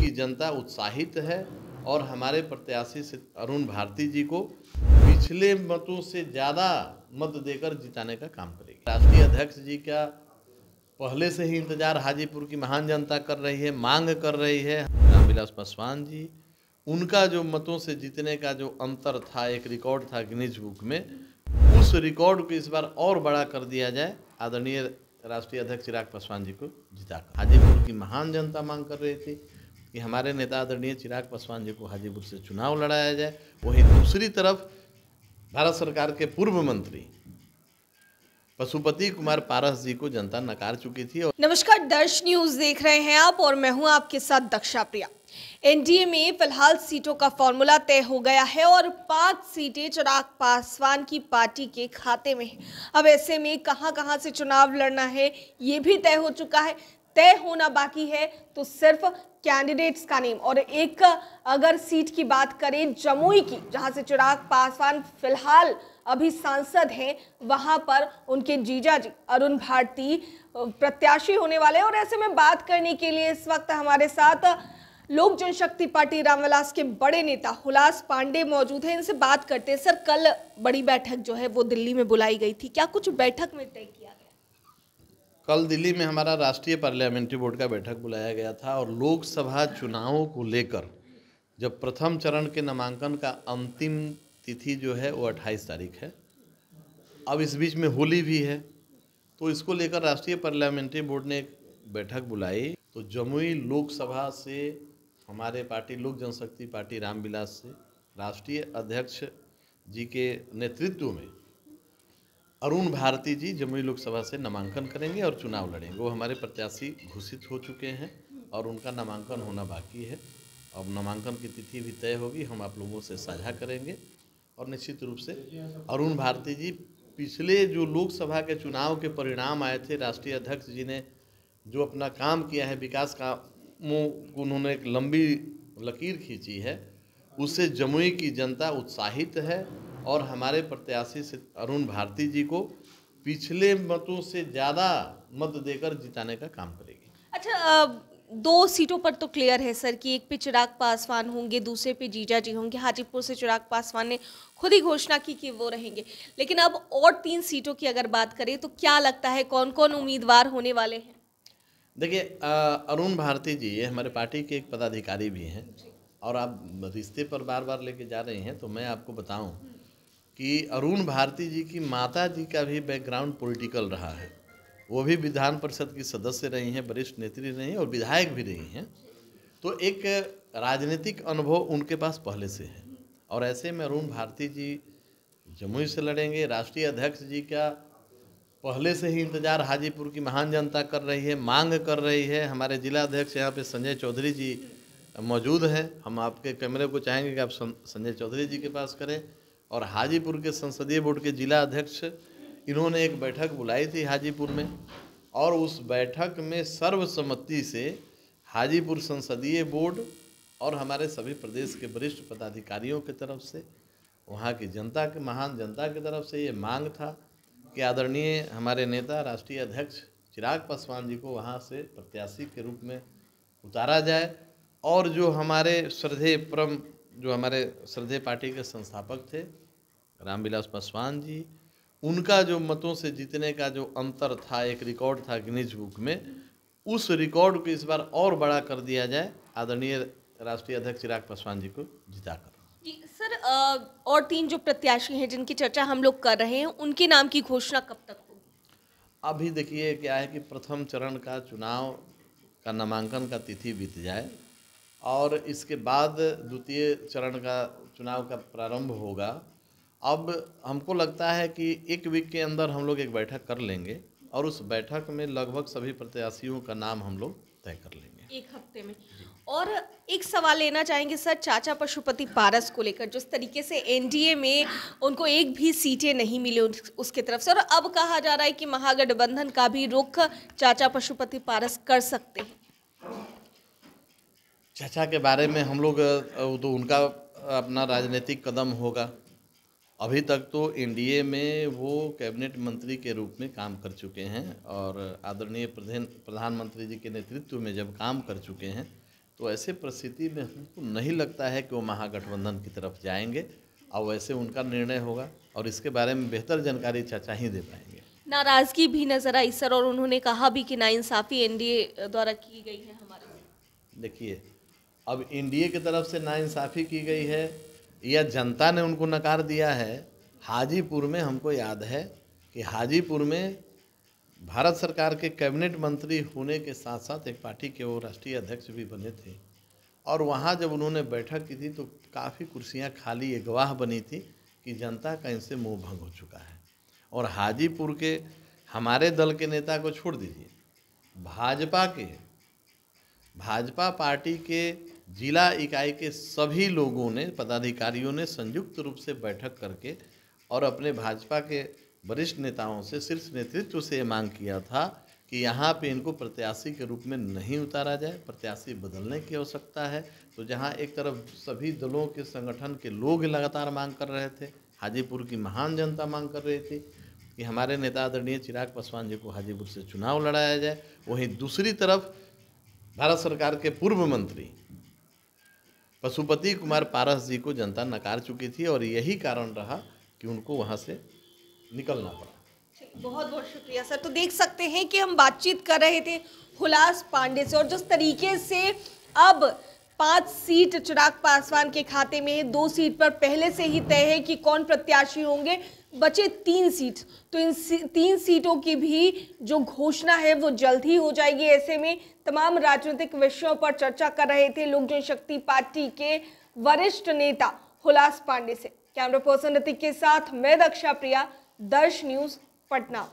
की जनता उत्साहित है और हमारे प्रत्याशी अरुण भारती जी को पिछले मतों से ज़्यादा मत देकर जिताने का काम करेगी राष्ट्रीय अध्यक्ष जी का पहले से ही इंतजार हाजीपुर की महान जनता कर रही है मांग कर रही है रामविलास पासवान जी उनका जो मतों से जीतने का जो अंतर था एक रिकॉर्ड था गिनीज बुक में उस रिकॉर्ड को इस बार और बड़ा कर दिया जाए आदरणीय राष्ट्रीय अध्यक्ष चिराग पासवान जी को जिताकर हाजीपुर की महान जनता मांग कर रही थी कि हमारे नेता आदरणीय चिराग पासवान जी को हाजीपुर से चुनाव लड़ाया जाए वहीं दूसरी तरफ भारत सरकार के पूर्व मंत्री पशुपति कुमार पारस जी को जनता नकार चुकी थी और... नमस्कार दर्श न्यूज देख रहे हैं आप और मैं हूं आपके साथ दक्षा प्रिया एनडीए में फिलहाल सीटों का फॉर्मूला तय हो गया है और पांच सीटें चिराग पासवान की पार्टी के खाते में अब ऐसे में कहां कहां से चुनाव लड़ना है ये भी तय हो चुका है तय होना बाकी है तो सिर्फ कैंडिडेट्स का नेम और एक अगर सीट की बात करें जमुई की जहां से चिराग पासवान फिलहाल अभी सांसद हैं वहां पर उनके जीजा जी अरुण भारती प्रत्याशी होने वाले और ऐसे में बात करने के लिए इस वक्त हमारे साथ लोक जनशक्ति पार्टी रामविलास के बड़े नेता हुलास पांडे मौजूद हैं इनसे बात करते हैं सर कल बड़ी बैठक जो है वो दिल्ली में बुलाई गई थी क्या कुछ बैठक में तय किया कल दिल्ली में हमारा राष्ट्रीय पार्लियामेंट्री बोर्ड का बैठक बुलाया गया था और लोकसभा चुनावों को लेकर जब प्रथम चरण के नामांकन का अंतिम तिथि जो है वो 28 तारीख है अब इस बीच में होली भी है तो इसको लेकर राष्ट्रीय पार्लियामेंट्री बोर्ड ने एक बैठक बुलाई तो जमुई लोकसभा से हमारे पार्टी लोक जनशक्ति पार्टी रामविलास से राष्ट्रीय अध्यक्ष जी के नेतृत्व में अरुण भारती जी जमुई लोकसभा से नामांकन करेंगे और चुनाव लड़ेंगे वो हमारे प्रत्याशी घोषित हो चुके हैं और उनका नामांकन होना बाकी है अब नामांकन की तिथि भी तय होगी हम आप लोगों से साझा करेंगे और निश्चित रूप से अरुण भारती जी पिछले जो लोकसभा के चुनाव के परिणाम आए थे राष्ट्रीय अध्यक्ष जी ने जो अपना काम किया है विकास कामों उन्होंने एक लंबी लकीर खींची है उससे जमुई की जनता उत्साहित है और हमारे प्रत्याशी अरुण भारती जी को पिछले मतों से ज़्यादा मत देकर जिताने का काम करेगी अच्छा दो सीटों पर तो क्लियर है सर कि एक पे चिराग पासवान होंगे दूसरे पे जीजा जी होंगे हाजीपुर से चिराग पासवान ने खुद ही घोषणा की कि वो रहेंगे लेकिन अब और तीन सीटों की अगर बात करें तो क्या लगता है कौन कौन उम्मीदवार होने वाले हैं देखिए अरुण भारती जी हमारे पार्टी के एक पदाधिकारी भी हैं और आप रिश्ते पर बार बार लेके जा रहे हैं तो मैं आपको बताऊँ कि अरुण भारती जी की माता जी का भी बैकग्राउंड पॉलिटिकल रहा है वो भी विधान परिषद की सदस्य रही हैं वरिष्ठ नेत्री रही हैं और विधायक भी रही हैं तो एक राजनीतिक अनुभव उनके पास पहले से है और ऐसे में अरुण भारती जी जमुई से लड़ेंगे राष्ट्रीय अध्यक्ष जी का पहले से ही इंतज़ार हाजीपुर की महान जनता कर रही है मांग कर रही है हमारे जिला अध्यक्ष यहाँ पे संजय चौधरी जी मौजूद हैं हम आपके कैमरे को चाहेंगे कि आप संजय चौधरी जी के पास करें और हाजीपुर के संसदीय बोर्ड के जिला अध्यक्ष इन्होंने एक बैठक बुलाई थी हाजीपुर में और उस बैठक में सर्वसम्मति से हाजीपुर संसदीय बोर्ड और हमारे सभी प्रदेश के वरिष्ठ पदाधिकारियों की तरफ से वहाँ की जनता के महान जनता की तरफ से ये मांग था कि आदरणीय हमारे नेता राष्ट्रीय अध्यक्ष चिराग पासवान जी को वहाँ से प्रत्याशी के रूप में उतारा जाए और जो हमारे श्रद्धेय परम जो हमारे श्रद्धे पार्टी के संस्थापक थे रामविलास पासवान जी उनका जो मतों से जीतने का जो अंतर था एक रिकॉर्ड था गिनीज बुक में उस रिकॉर्ड को इस बार और बड़ा कर दिया जाए आदरणीय राष्ट्रीय अध्यक्ष चिराग पासवान जी को जिताकर जी सर आ, और तीन जो प्रत्याशी हैं जिनकी चर्चा हम लोग कर रहे हैं उनके नाम की घोषणा कब तक होगी अभी देखिए क्या है कि प्रथम चरण का चुनाव का नामांकन का तिथि बीत जाए और इसके बाद द्वितीय चरण का चुनाव का प्रारंभ होगा अब हमको लगता है कि एक वीक के अंदर हम लोग एक बैठक कर लेंगे और उस बैठक में लगभग सभी प्रत्याशियों का नाम हम लोग तय कर लेंगे एक हफ्ते में और एक सवाल लेना चाहेंगे सर चाचा पशुपति पारस को लेकर जिस तरीके से एनडीए में उनको एक भी सीटें नहीं मिली उसके तरफ से और अब कहा जा रहा है कि महागठबंधन का भी रुख चाचा पशुपति पारस कर सकते हैं चाचा के बारे में हम लोग तो उनका अपना राजनीतिक कदम होगा अभी तक तो एनडीए में वो कैबिनेट मंत्री के रूप में काम कर चुके हैं और आदरणीय प्रधानमंत्री जी के नेतृत्व में जब काम कर चुके हैं तो ऐसे परिस्थिति में हमको नहीं लगता है कि वो महागठबंधन की तरफ जाएंगे और वैसे उनका निर्णय होगा और इसके बारे में बेहतर जानकारी चाचा ही दे पाएंगे नाराज़गी भी नजर आई सर और उन्होंने कहा भी कि नाइंसाफ़ी एनडीए द्वारा की गई है हमारे देखिए अब ए की तरफ से नाइंसाफ़ी की गई है या जनता ने उनको नकार दिया है हाजीपुर में हमको याद है कि हाजीपुर में भारत सरकार के कैबिनेट मंत्री होने के साथ साथ एक पार्टी के वो राष्ट्रीय अध्यक्ष भी बने थे और वहाँ जब उन्होंने बैठक की थी तो काफ़ी कुर्सियाँ खाली ये गवाह बनी थी कि जनता का इनसे मुँह भंग हो चुका है और हाजीपुर के हमारे दल के नेता को छोड़ दीजिए भाजपा के भाजपा पार्टी के जिला इकाई के सभी लोगों ने पदाधिकारियों ने संयुक्त रूप से बैठक करके और अपने भाजपा के वरिष्ठ नेताओं से शीर्ष नेतृत्व से ये मांग किया था कि यहाँ पे इनको प्रत्याशी के रूप में नहीं उतारा जाए प्रत्याशी बदलने की आवश्यकता है तो जहाँ एक तरफ सभी दलों के संगठन के लोग लगातार मांग कर रहे थे हाजीपुर की महान जनता मांग कर रही थी कि हमारे नेता आदरणीय चिराग पासवान जी को हाजीपुर से चुनाव लड़ाया जाए वहीं दूसरी तरफ भारत सरकार के पूर्व मंत्री पशुपति कुमार पारस जी को जनता नकार चुकी थी और यही कारण रहा कि उनको वहाँ से निकलना पड़ा बहुत बहुत शुक्रिया सर तो देख सकते हैं कि हम बातचीत कर रहे थे हुलास पांडे से और जिस तरीके से अब पांच सीट चिराग पासवान के खाते में है दो सीट पर पहले से ही तय है कि कौन प्रत्याशी होंगे बचे तीन सीट तो इन सी, तीन सीटों की भी जो घोषणा है वो जल्द ही हो जाएगी ऐसे में तमाम राजनीतिक विषयों पर चर्चा कर रहे थे लोक जनशक्ति पार्टी के वरिष्ठ नेता हुलास पांडे से कैमरा पर्सन रतिक के साथ मैं दक्षा प्रिया दर्श न्यूज पटना